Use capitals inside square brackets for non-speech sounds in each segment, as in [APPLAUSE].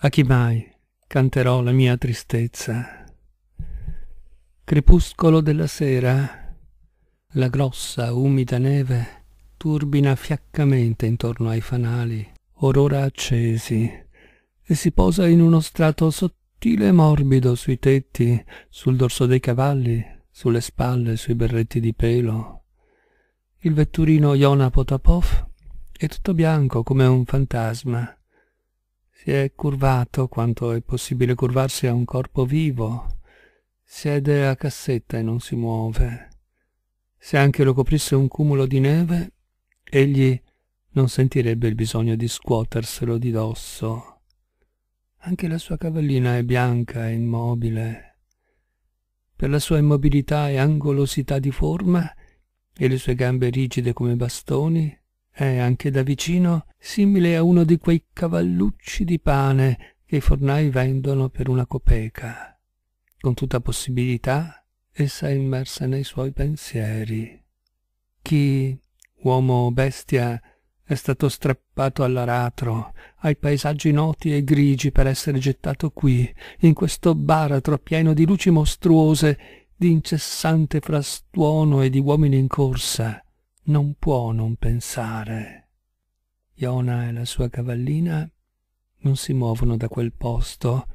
A chi mai canterò la mia tristezza? Crepuscolo della sera, la grossa, umida neve turbina fiaccamente intorno ai fanali, or ora accesi, e si posa in uno strato sottile e morbido sui tetti, sul dorso dei cavalli, sulle spalle, sui berretti di pelo. Il vetturino Iona Potapov è tutto bianco come un fantasma si è curvato quanto è possibile curvarsi a un corpo vivo. Siede a cassetta e non si muove. Se anche lo coprisse un cumulo di neve, egli non sentirebbe il bisogno di scuoterselo di dosso. Anche la sua cavallina è bianca e immobile. Per la sua immobilità e angolosità di forma e le sue gambe rigide come bastoni, è anche da vicino simile a uno di quei cavallucci di pane che i fornai vendono per una copeca. Con tutta possibilità essa è immersa nei suoi pensieri. Chi, uomo o bestia, è stato strappato all'aratro, ai paesaggi noti e grigi per essere gettato qui, in questo baratro pieno di luci mostruose, di incessante frastuono e di uomini in corsa, non può non pensare. Iona e la sua cavallina non si muovono da quel posto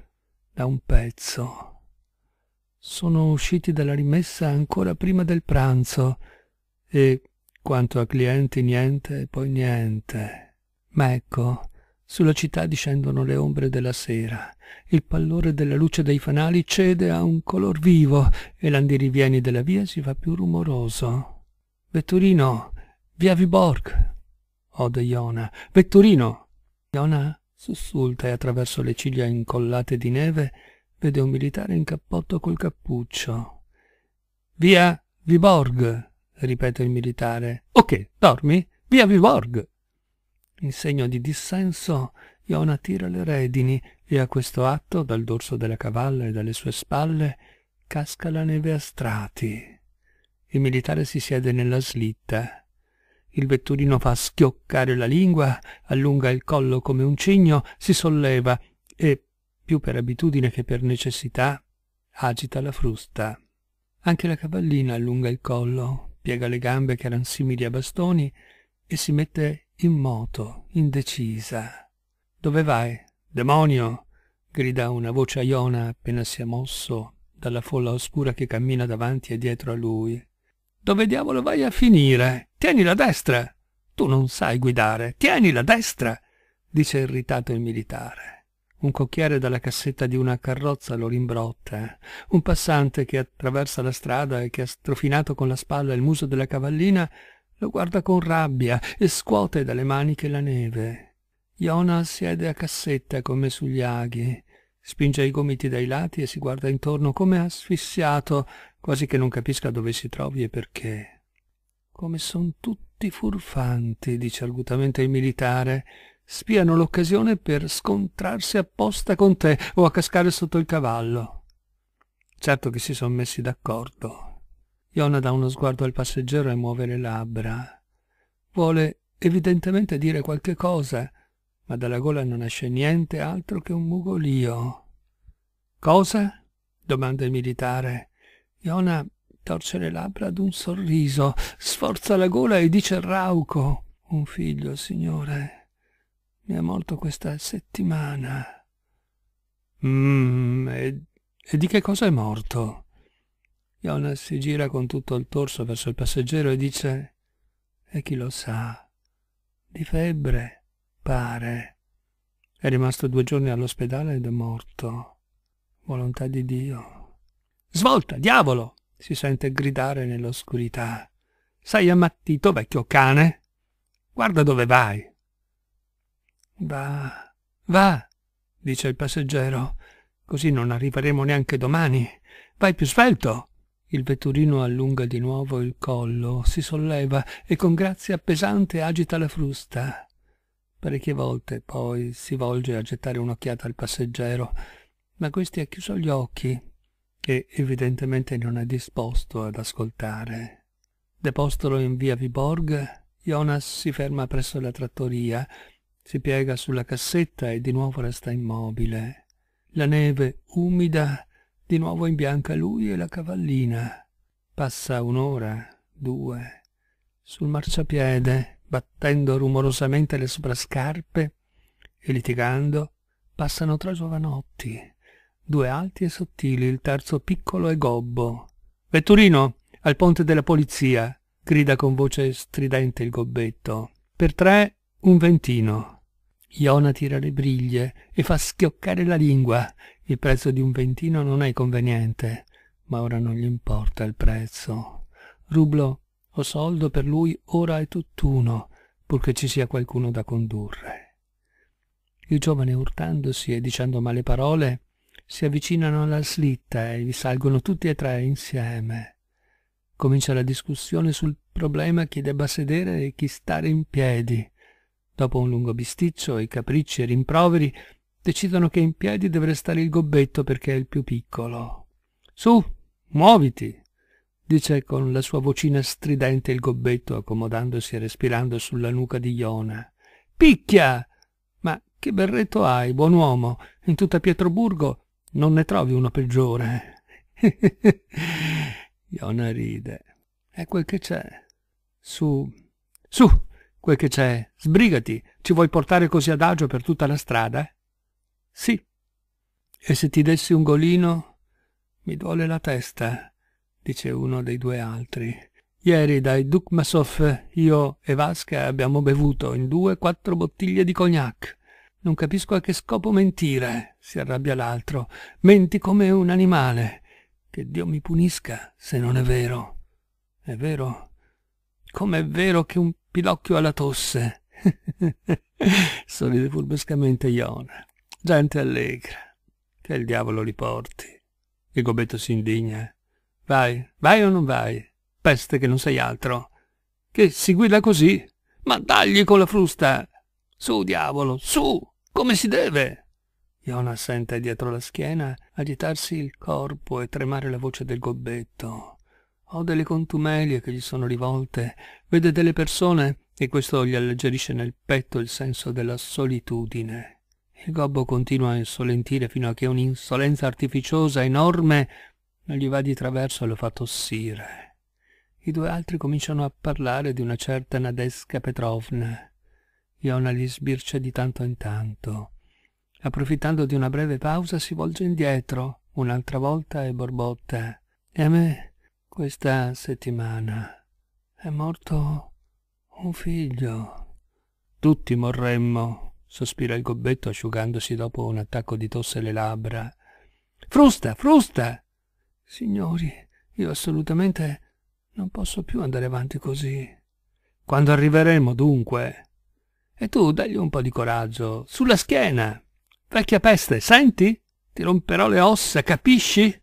da un pezzo. Sono usciti dalla rimessa ancora prima del pranzo e, quanto a clienti, niente e poi niente. Ma ecco, sulla città discendono le ombre della sera, il pallore della luce dei fanali cede a un color vivo e l'andirivieni della via si fa più rumoroso. Vetturino, via Viborg, ode oh, Iona. Vetturino! Iona sussulta e attraverso le ciglia incollate di neve vede un militare in cappotto col cappuccio. Via Viborg, ripete il militare. Ok, dormi? Via Viborg! In segno di dissenso, Iona tira le redini e a questo atto, dal dorso della cavalla e dalle sue spalle, casca la neve a strati. Il militare si siede nella slitta. Il vetturino fa schioccare la lingua, allunga il collo come un cigno, si solleva e, più per abitudine che per necessità, agita la frusta. Anche la cavallina allunga il collo, piega le gambe che eran simili a bastoni e si mette in moto, indecisa. Dove vai? Demonio! grida una voce aiona appena si è mosso dalla folla oscura che cammina davanti e dietro a lui. Dove diavolo vai a finire? Tieni la destra! Tu non sai guidare, tieni la destra! dice irritato il militare. Un cocchiere dalla cassetta di una carrozza lo rimbrotta. Un passante che attraversa la strada e che ha strofinato con la spalla il muso della cavallina lo guarda con rabbia e scuote dalle maniche la neve. Iona siede a cassetta come sugli aghi, spinge i gomiti dai lati e si guarda intorno come asfissiato quasi che non capisca dove si trovi e perché. Come son tutti furfanti, dice argutamente il militare, spiano l'occasione per scontrarsi apposta con te o a cascare sotto il cavallo. Certo che si sono messi d'accordo. Iona dà uno sguardo al passeggero e muove le labbra. Vuole evidentemente dire qualche cosa, ma dalla gola non esce niente altro che un mugolio. Cosa? domanda il militare. Iona torce le labbra ad un sorriso, sforza la gola e dice rauco. Un figlio, signore. Mi è morto questa settimana. Mmm, e, e di che cosa è morto? Iona si gira con tutto il torso verso il passeggero e dice e chi lo sa, di febbre, pare. È rimasto due giorni all'ospedale ed è morto. Volontà di Dio. Svolta, diavolo! si sente gridare nell'oscurità. Sei ammattito, vecchio cane? Guarda dove vai. Va, va, dice il passeggero. Così non arriveremo neanche domani. Vai più svelto. Il vetturino allunga di nuovo il collo, si solleva e con grazia pesante agita la frusta. Parecchie volte poi si volge a gettare un'occhiata al passeggero, ma questi ha chiuso gli occhi che evidentemente non è disposto ad ascoltare. Depostolo in via Viborg, Jonas si ferma presso la trattoria, si piega sulla cassetta e di nuovo resta immobile. La neve, umida, di nuovo imbianca lui e la cavallina. Passa un'ora, due. Sul marciapiede, battendo rumorosamente le soprascarpe e litigando, passano tre giovanotti due alti e sottili, il terzo piccolo e gobbo. Vetturino, al ponte della polizia, grida con voce stridente il gobbetto. Per tre, un ventino. Iona tira le briglie e fa schioccare la lingua. Il prezzo di un ventino non è conveniente, ma ora non gli importa il prezzo. Rublo o soldo per lui ora è tutt'uno, purché ci sia qualcuno da condurre. Il giovane urtandosi e dicendo male parole si avvicinano alla slitta e vi salgono tutti e tre insieme. Comincia la discussione sul problema chi debba sedere e chi stare in piedi. Dopo un lungo bisticcio, i capricci e rimproveri decidono che in piedi deve restare il gobbetto perché è il più piccolo. Su, muoviti! dice con la sua vocina stridente il gobbetto accomodandosi e respirando sulla nuca di Iona. Picchia! Ma che berretto hai, buon uomo! In tutta Pietroburgo non ne trovi uno peggiore. [LAUGHS] Iona ride. È quel che c'è. Su, su, quel che c'è. Sbrigati. Ci vuoi portare così ad per tutta la strada? Sì. E se ti dessi un golino? Mi duole la testa, dice uno dei due altri. Ieri dai Dukmasov io e Vasca abbiamo bevuto in due quattro bottiglie di cognac. Non capisco a che scopo mentire si arrabbia l'altro. Menti come un animale. Che Dio mi punisca se non è vero. È vero? Come è vero che un pilocchio ha la tosse? [LAUGHS] Sorride furbescamente Iona. Gente allegra. Che il diavolo li porti. Il gobetto si indigna. Vai, vai o non vai? Peste che non sei altro. Che si guida così? Ma dagli con la frusta! Su, diavolo, su! Come si deve? Iona sente dietro la schiena agitarsi il corpo e tremare la voce del gobbetto. Ho delle contumelie che gli sono rivolte, vede delle persone e questo gli alleggerisce nel petto il senso della solitudine. Il gobbo continua a insolentire fino a che un'insolenza artificiosa enorme non gli va di traverso e lo fa tossire. I due altri cominciano a parlare di una certa Nadesca Petrovna. Iona gli sbircia di tanto in tanto. Approfittando di una breve pausa si volge indietro, un'altra volta e borbotta. E a me, questa settimana, è morto un figlio. Tutti morremmo, sospira il gobbetto asciugandosi dopo un attacco di tosse le labbra. Frusta, frusta! Signori, io assolutamente non posso più andare avanti così. Quando arriveremo, dunque? E tu dagli un po' di coraggio, sulla schiena! Vecchia peste, senti? Ti romperò le ossa, capisci?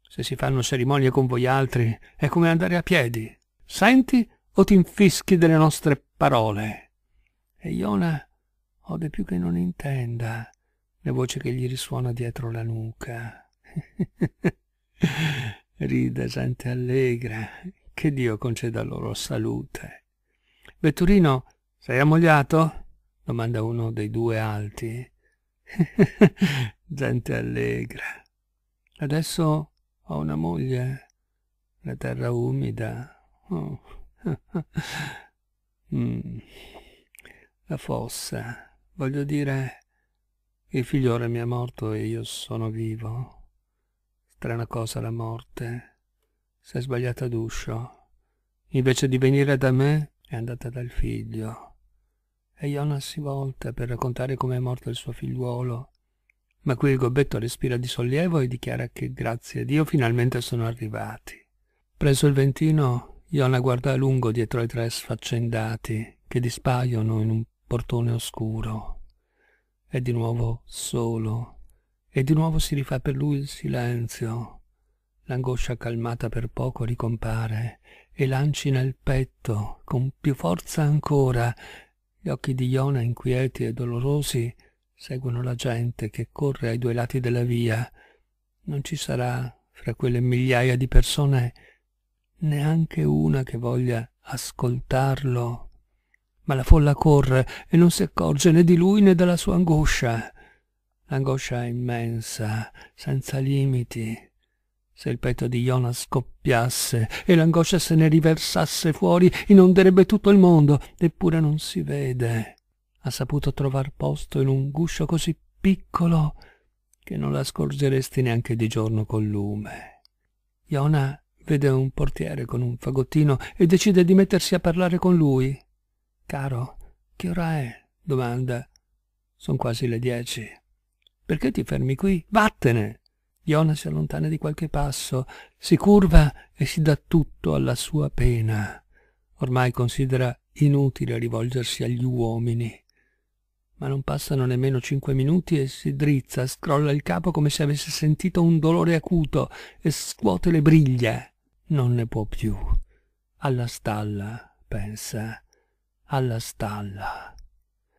Se si fanno cerimonie con voi altri, è come andare a piedi. Senti o ti infischi delle nostre parole? E Iona ode più che non intenda la voce che gli risuona dietro la nuca. [LAUGHS] Ride, gente allegra, che Dio conceda loro salute. Vetturino, sei ammogliato? domanda uno dei due alti. [LAUGHS] gente allegra. Adesso ho una moglie, la terra umida, oh. [LAUGHS] mm. la fossa, voglio dire, il figliore mi è morto e io sono vivo. Strana cosa la morte, si è sbagliata d'uscio, invece di venire da me è andata dal figlio e Jonas si volta per raccontare come è morto il suo figliuolo. Ma qui il gobbetto respira di sollievo e dichiara che grazie a Dio finalmente sono arrivati. Preso il ventino, Iona guarda a lungo dietro ai tre sfaccendati che dispaiono in un portone oscuro. È di nuovo solo e di nuovo si rifà per lui il silenzio. L'angoscia calmata per poco ricompare e lanci nel petto con più forza ancora gli occhi di Iona, inquieti e dolorosi, seguono la gente che corre ai due lati della via. Non ci sarà, fra quelle migliaia di persone, neanche una che voglia ascoltarlo. Ma la folla corre e non si accorge né di lui né della sua angoscia. L'angoscia è immensa, senza limiti, se il petto di Jonas scoppiasse e l'angoscia se ne riversasse fuori, inonderebbe tutto il mondo, eppure non si vede. Ha saputo trovar posto in un guscio così piccolo che non la scorgeresti neanche di giorno col lume. Iona vede un portiere con un fagottino e decide di mettersi a parlare con lui. Caro, che ora è? domanda. Son quasi le dieci. Perché ti fermi qui? Vattene! Iona si allontana di qualche passo, si curva e si dà tutto alla sua pena. Ormai considera inutile rivolgersi agli uomini. Ma non passano nemmeno cinque minuti e si drizza, scrolla il capo come se avesse sentito un dolore acuto e scuote le briglia. Non ne può più. Alla stalla, pensa. Alla stalla.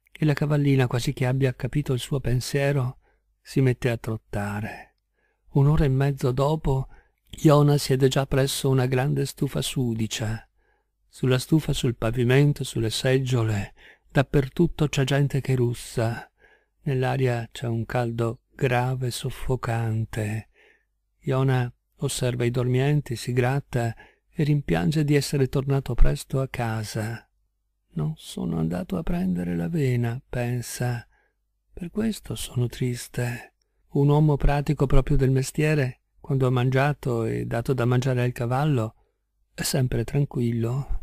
E la cavallina, quasi che abbia capito il suo pensiero, si mette a trottare. Un'ora e mezzo dopo, Iona siede già presso una grande stufa sudicia. Sulla stufa, sul pavimento, sulle seggiole, dappertutto c'è gente che russa. Nell'aria c'è un caldo grave e soffocante. Iona osserva i dormienti, si gratta e rimpiange di essere tornato presto a casa. Non sono andato a prendere la vena, pensa. Per questo sono triste un uomo pratico proprio del mestiere, quando ha mangiato e dato da mangiare al cavallo, è sempre tranquillo.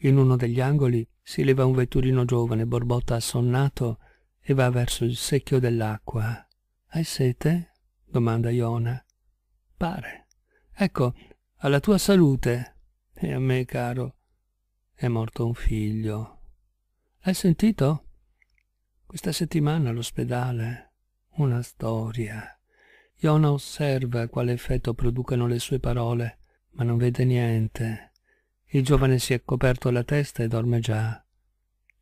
In uno degli angoli si leva un vetturino giovane, borbotta assonnato, e va verso il secchio dell'acqua. Hai sete? domanda Iona. Pare. Ecco, alla tua salute. E a me, caro. È morto un figlio. Hai sentito? Questa settimana all'ospedale una storia. Iona osserva quale effetto producano le sue parole, ma non vede niente. Il giovane si è coperto la testa e dorme già.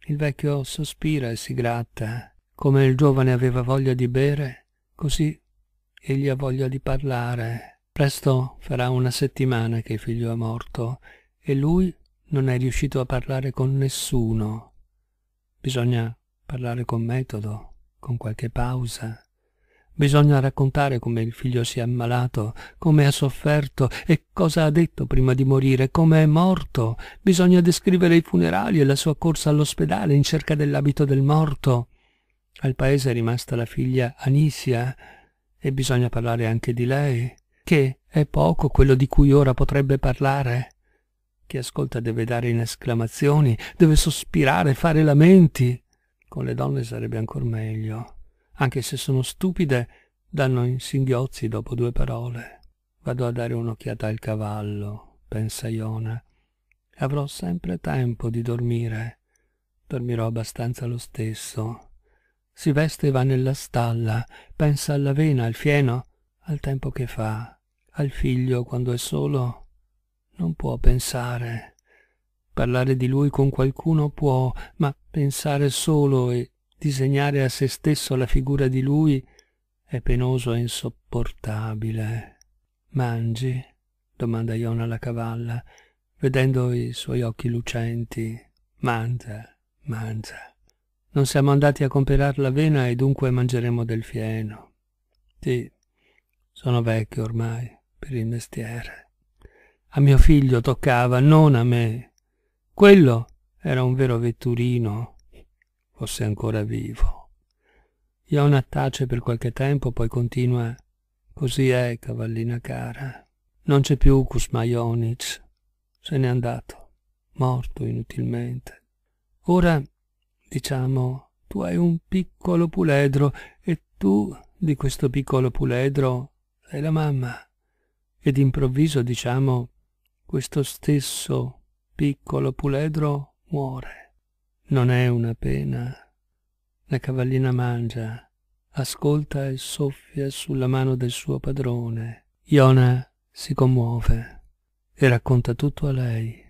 Il vecchio sospira e si gratta. Come il giovane aveva voglia di bere, così egli ha voglia di parlare. Presto farà una settimana che il figlio è morto e lui non è riuscito a parlare con nessuno. Bisogna parlare con metodo con qualche pausa. Bisogna raccontare come il figlio si è ammalato, come ha sofferto e cosa ha detto prima di morire, come è morto. Bisogna descrivere i funerali e la sua corsa all'ospedale in cerca dell'abito del morto. Al paese è rimasta la figlia Anisia e bisogna parlare anche di lei, che è poco quello di cui ora potrebbe parlare. Chi ascolta deve dare in esclamazioni, deve sospirare, fare lamenti. Con le donne sarebbe ancora meglio. Anche se sono stupide, danno in singhiozzi dopo due parole. Vado a dare un'occhiata al cavallo, pensa Iona. Avrò sempre tempo di dormire. Dormirò abbastanza lo stesso. Si veste e va nella stalla, pensa all'avena, al fieno, al tempo che fa, al figlio quando è solo. Non può pensare. Parlare di lui con qualcuno può, ma pensare solo e disegnare a se stesso la figura di lui è penoso e insopportabile. Mangi? domanda Iona alla cavalla, vedendo i suoi occhi lucenti. Mangia, mangia. Non siamo andati a comprare l'avena e dunque mangeremo del fieno. Sì, sono vecchio ormai per il mestiere. A mio figlio toccava, non a me. Quello era un vero vetturino, fosse ancora vivo. Iona tace per qualche tempo, poi continua Così è, eh, cavallina cara. Non c'è più Kusmajonic. Se n'è andato, morto inutilmente. Ora, diciamo, tu hai un piccolo puledro e tu di questo piccolo puledro sei la mamma. E d'improvviso, diciamo, questo stesso piccolo puledro muore. Non è una pena. La cavallina mangia, ascolta e soffia sulla mano del suo padrone. Iona si commuove e racconta tutto a lei.